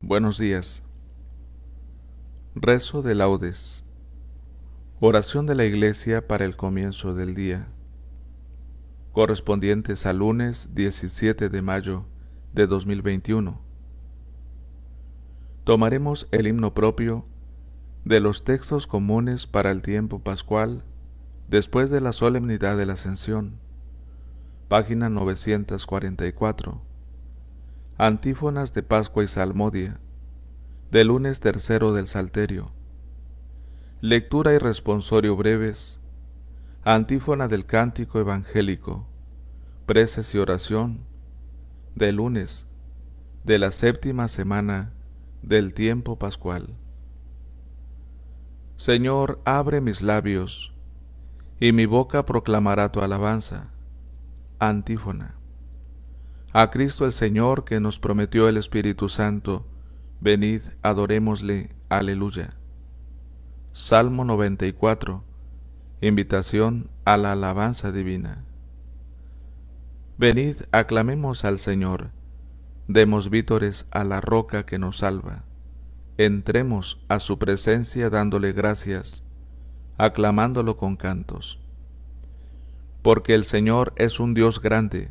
Buenos días. Rezo de laudes. Oración de la Iglesia para el comienzo del día. Correspondientes al lunes 17 de mayo de 2021. Tomaremos el himno propio de los textos comunes para el tiempo pascual después de la solemnidad de la Ascensión. Página 944. Antífonas de Pascua y Salmodia, del lunes tercero del Salterio. Lectura y responsorio breves. Antífona del cántico evangélico. Preces y oración. Del lunes, de la séptima semana del tiempo pascual. Señor, abre mis labios, y mi boca proclamará tu alabanza. Antífona. A Cristo el Señor que nos prometió el Espíritu Santo, venid, adorémosle, aleluya. Salmo 94. Invitación a la alabanza divina. Venid, aclamemos al Señor, demos vítores a la roca que nos salva. Entremos a su presencia dándole gracias, aclamándolo con cantos. Porque el Señor es un Dios grande,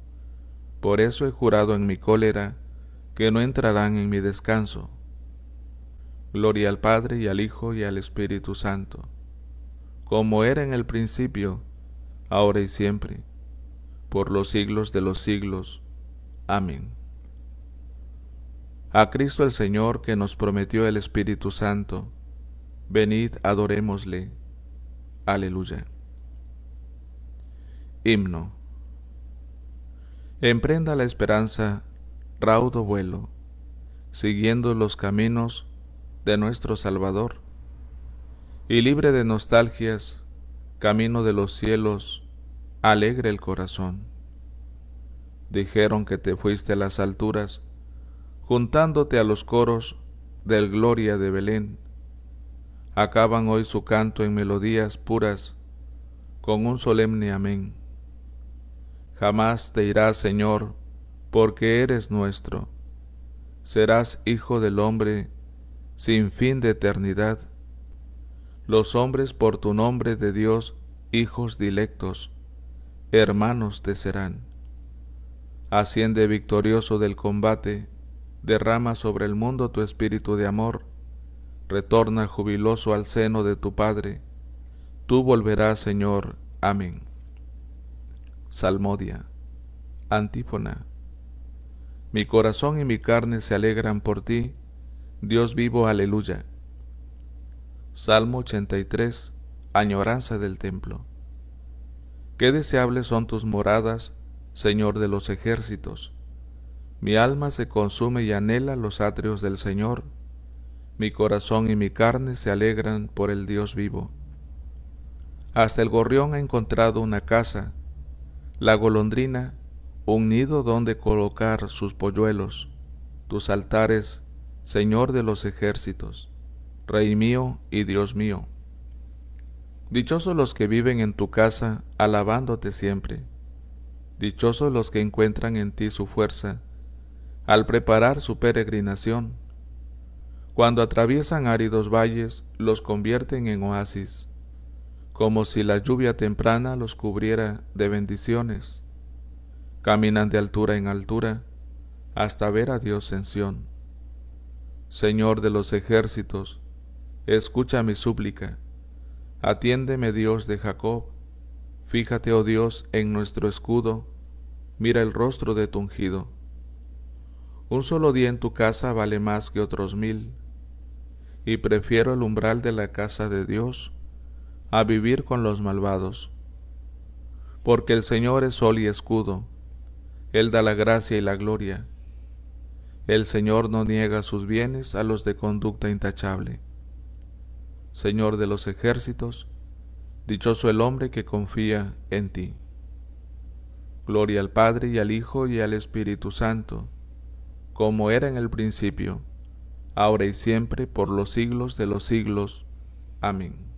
Por eso he jurado en mi cólera que no entrarán en mi descanso. Gloria al Padre y al Hijo y al Espíritu Santo, como era en el principio, ahora y siempre, por los siglos de los siglos. Amén. A Cristo el Señor que nos prometió el Espíritu Santo, venid adorémosle. Aleluya. Himno. Emprenda la esperanza raudo vuelo, siguiendo los caminos de nuestro Salvador, y libre de nostalgias, camino de los cielos, alegre el corazón. Dijeron que te fuiste a las alturas, juntándote a los coros del Gloria de Belén. Acaban hoy su canto en melodías puras, con un solemne amén. Jamás te irás, Señor, porque eres nuestro. Serás hijo del hombre sin fin de eternidad. Los hombres por tu nombre de Dios, hijos dilectos, hermanos te serán. Asciende victorioso del combate, derrama sobre el mundo tu espíritu de amor, retorna jubiloso al seno de tu Padre. Tú volverás, Señor. Amén. Salmodia. Antífona. Mi corazón y mi carne se alegran por ti, Dios vivo, aleluya. Salmo 83. Añoranza del templo. Qué deseables son tus moradas, Señor de los ejércitos. Mi alma se consume y anhela los atrios del Señor. Mi corazón y mi carne se alegran por el Dios vivo. Hasta el gorrión ha encontrado una casa, la golondrina, un nido donde colocar sus polluelos, tus altares, Señor de los ejércitos, Rey mío y Dios mío. Dichosos los que viven en tu casa, alabándote siempre. Dichosos los que encuentran en ti su fuerza, al preparar su peregrinación. Cuando atraviesan áridos valles, los convierten en oasis como si la lluvia temprana los cubriera de bendiciones. Caminan de altura en altura hasta ver a Dios en Sión. Señor de los ejércitos, escucha mi súplica. Atiéndeme Dios de Jacob. Fíjate, oh Dios, en nuestro escudo. Mira el rostro de tu ungido. Un solo día en tu casa vale más que otros mil, y prefiero el umbral de la casa de Dios a vivir con los malvados. Porque el Señor es sol y escudo, Él da la gracia y la gloria. El Señor no niega sus bienes a los de conducta intachable. Señor de los ejércitos, dichoso el hombre que confía en ti. Gloria al Padre y al Hijo y al Espíritu Santo, como era en el principio, ahora y siempre, por los siglos de los siglos. Amén.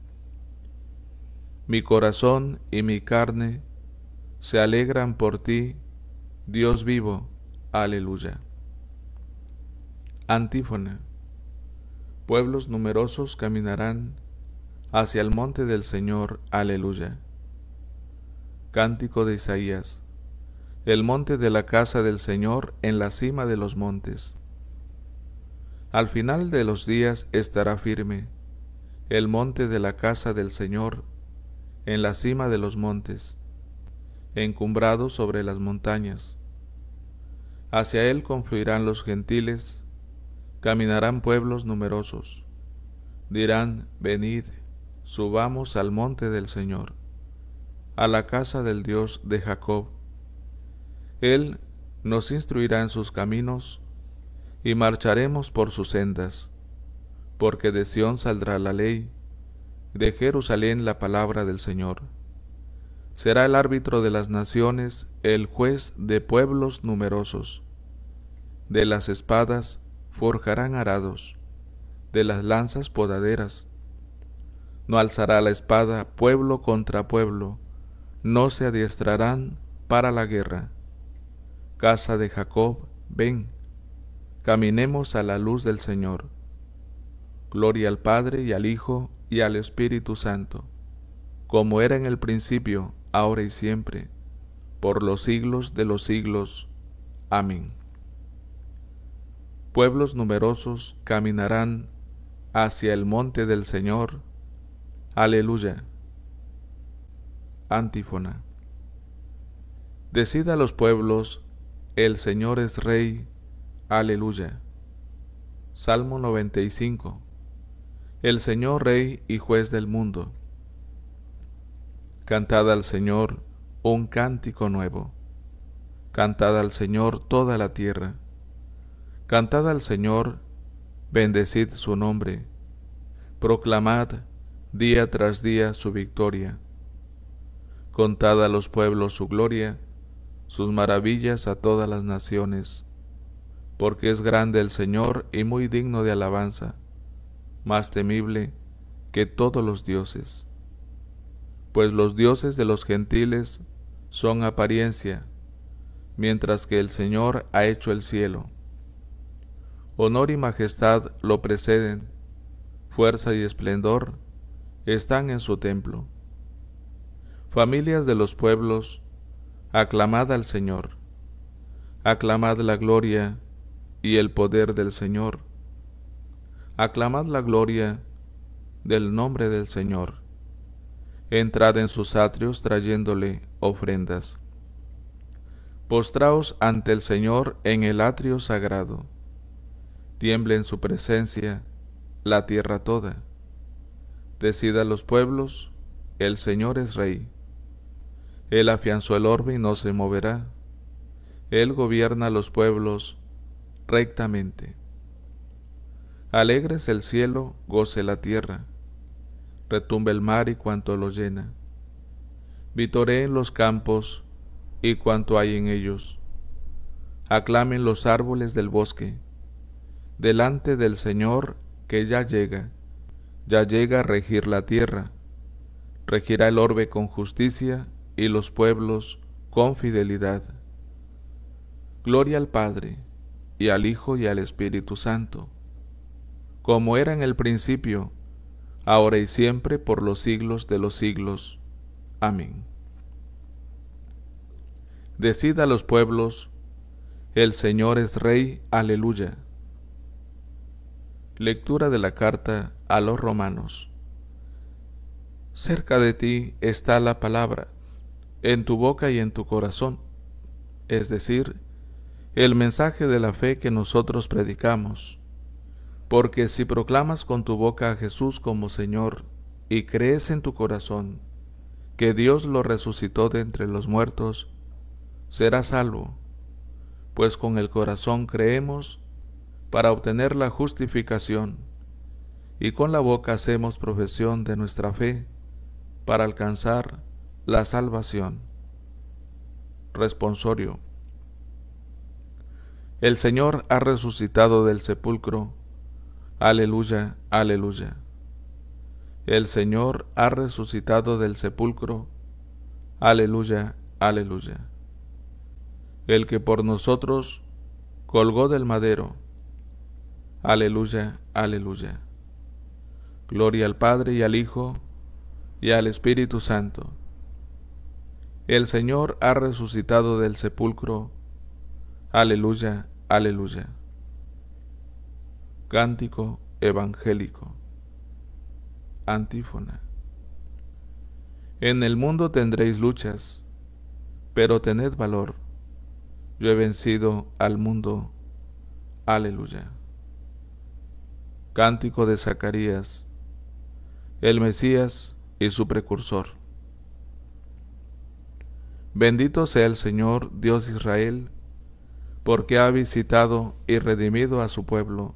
Mi corazón y mi carne se alegran por ti, Dios vivo. Aleluya. Antífona. Pueblos numerosos caminarán hacia el monte del Señor. Aleluya. Cántico de Isaías. El monte de la casa del Señor en la cima de los montes. Al final de los días estará firme el monte de la casa del Señor en la cima de los montes, encumbrado sobre las montañas. Hacia él confluirán los gentiles, caminarán pueblos numerosos. Dirán, venid, subamos al monte del Señor, a la casa del Dios de Jacob. Él nos instruirá en sus caminos, y marcharemos por sus sendas, porque de Sión saldrá la ley, de Jerusalén la palabra del Señor. Será el árbitro de las naciones, el juez de pueblos numerosos. De las espadas forjarán arados, de las lanzas podaderas. No alzará la espada pueblo contra pueblo, no se adiestrarán para la guerra. Casa de Jacob, ven, caminemos a la luz del Señor. Gloria al Padre y al Hijo y al Espíritu Santo, como era en el principio, ahora y siempre, por los siglos de los siglos. Amén. Pueblos numerosos caminarán hacia el monte del Señor. Aleluya. Antífona. Decida a los pueblos, el Señor es Rey. Aleluya. Salmo 95 el Señor Rey y Juez del mundo. Cantad al Señor un cántico nuevo. Cantad al Señor toda la tierra. Cantad al Señor, bendecid su nombre. Proclamad día tras día su victoria. Contad a los pueblos su gloria, sus maravillas a todas las naciones. Porque es grande el Señor y muy digno de alabanza más temible que todos los dioses, pues los dioses de los gentiles son apariencia, mientras que el Señor ha hecho el cielo. Honor y majestad lo preceden, fuerza y esplendor están en su templo. Familias de los pueblos, aclamad al Señor, aclamad la gloria y el poder del Señor aclamad la gloria del nombre del Señor. Entrad en sus atrios trayéndole ofrendas. Postraos ante el Señor en el atrio sagrado. Tiemble en su presencia la tierra toda. Decida los pueblos, el Señor es rey. Él afianzó el orbe y no se moverá. Él gobierna los pueblos rectamente. Alegres el cielo, goce la tierra, retumbe el mar y cuanto lo llena. Vitoreen los campos y cuanto hay en ellos. Aclamen los árboles del bosque, delante del Señor que ya llega, ya llega a regir la tierra. Regirá el orbe con justicia y los pueblos con fidelidad. Gloria al Padre, y al Hijo y al Espíritu Santo como era en el principio, ahora y siempre, por los siglos de los siglos. Amén. Decid a los pueblos, el Señor es Rey, aleluya. Lectura de la carta a los romanos. Cerca de ti está la palabra, en tu boca y en tu corazón, es decir, el mensaje de la fe que nosotros predicamos porque si proclamas con tu boca a Jesús como Señor y crees en tu corazón que Dios lo resucitó de entre los muertos, serás salvo, pues con el corazón creemos para obtener la justificación y con la boca hacemos profesión de nuestra fe para alcanzar la salvación. Responsorio. El Señor ha resucitado del sepulcro Aleluya, aleluya. El Señor ha resucitado del sepulcro. Aleluya, aleluya. El que por nosotros colgó del madero. Aleluya, aleluya. Gloria al Padre y al Hijo y al Espíritu Santo. El Señor ha resucitado del sepulcro. Aleluya, aleluya. Cántico Evangélico. Antífona. En el mundo tendréis luchas, pero tened valor. Yo he vencido al mundo. Aleluya. Cántico de Zacarías, el Mesías y su precursor. Bendito sea el Señor Dios Israel, porque ha visitado y redimido a su pueblo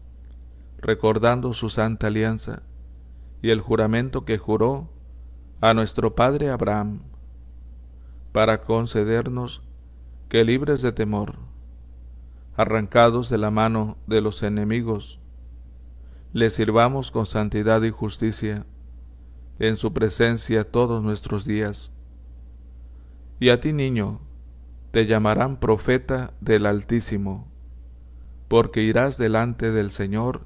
recordando su santa alianza y el juramento que juró a nuestro padre Abraham, para concedernos que libres de temor, arrancados de la mano de los enemigos, le sirvamos con santidad y justicia en su presencia todos nuestros días. Y a ti, niño, te llamarán profeta del Altísimo, porque irás delante del Señor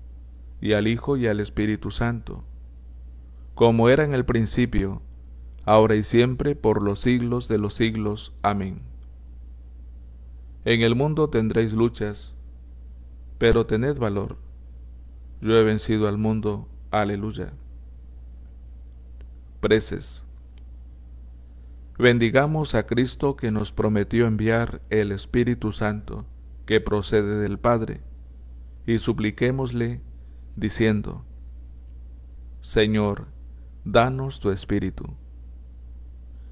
y al Hijo y al Espíritu Santo, como era en el principio, ahora y siempre, por los siglos de los siglos. Amén. En el mundo tendréis luchas, pero tened valor. Yo he vencido al mundo. Aleluya. Preces. Bendigamos a Cristo que nos prometió enviar el Espíritu Santo, que procede del Padre, y supliquémosle diciendo, Señor, danos tu Espíritu.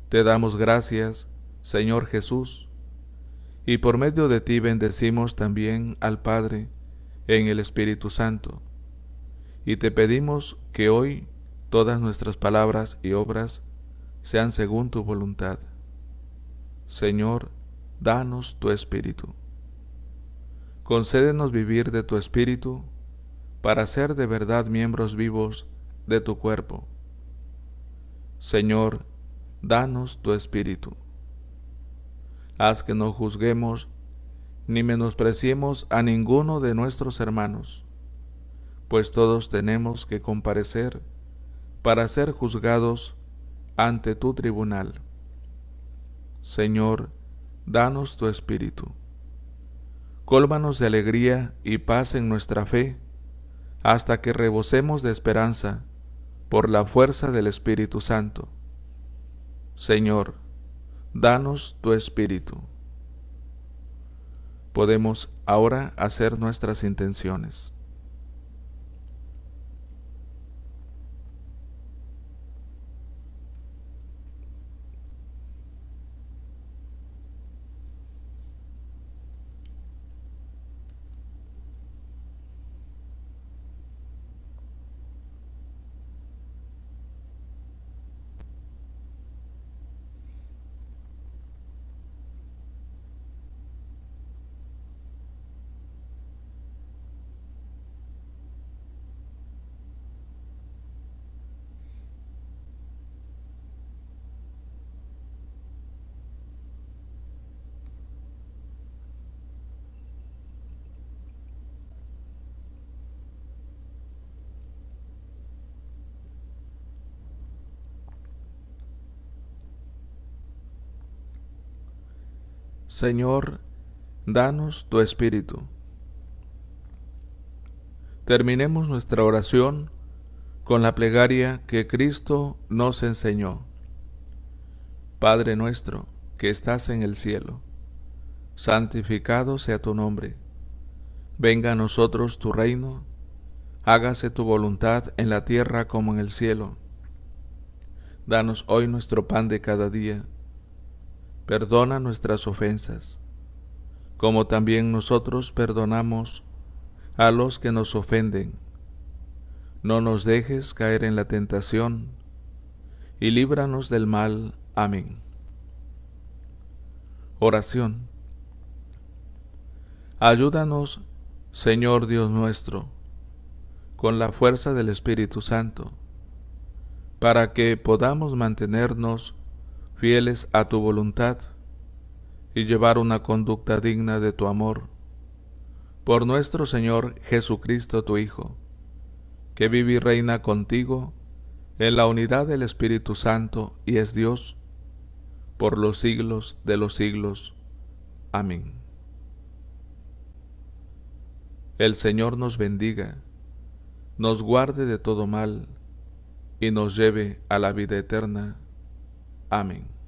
Te damos gracias, Señor Jesús, y por medio de ti bendecimos también al Padre en el Espíritu Santo, y te pedimos que hoy todas nuestras palabras y obras sean según tu voluntad. Señor, danos tu Espíritu. Concédenos vivir de tu Espíritu para ser de verdad miembros vivos de tu cuerpo. Señor, danos tu espíritu. Haz que no juzguemos ni menospreciemos a ninguno de nuestros hermanos, pues todos tenemos que comparecer para ser juzgados ante tu tribunal. Señor, danos tu espíritu. Cólmanos de alegría y paz en nuestra fe hasta que rebosemos de esperanza por la fuerza del Espíritu Santo. Señor, danos tu Espíritu. Podemos ahora hacer nuestras intenciones. Señor, danos tu Espíritu. Terminemos nuestra oración con la plegaria que Cristo nos enseñó. Padre nuestro, que estás en el cielo, santificado sea tu nombre. Venga a nosotros tu reino, hágase tu voluntad en la tierra como en el cielo. Danos hoy nuestro pan de cada día perdona nuestras ofensas, como también nosotros perdonamos a los que nos ofenden. No nos dejes caer en la tentación, y líbranos del mal. Amén. Oración. Ayúdanos, Señor Dios nuestro, con la fuerza del Espíritu Santo, para que podamos mantenernos fieles a tu voluntad, y llevar una conducta digna de tu amor. Por nuestro Señor Jesucristo tu Hijo, que vive y reina contigo en la unidad del Espíritu Santo y es Dios, por los siglos de los siglos. Amén. El Señor nos bendiga, nos guarde de todo mal, y nos lleve a la vida eterna. Amén.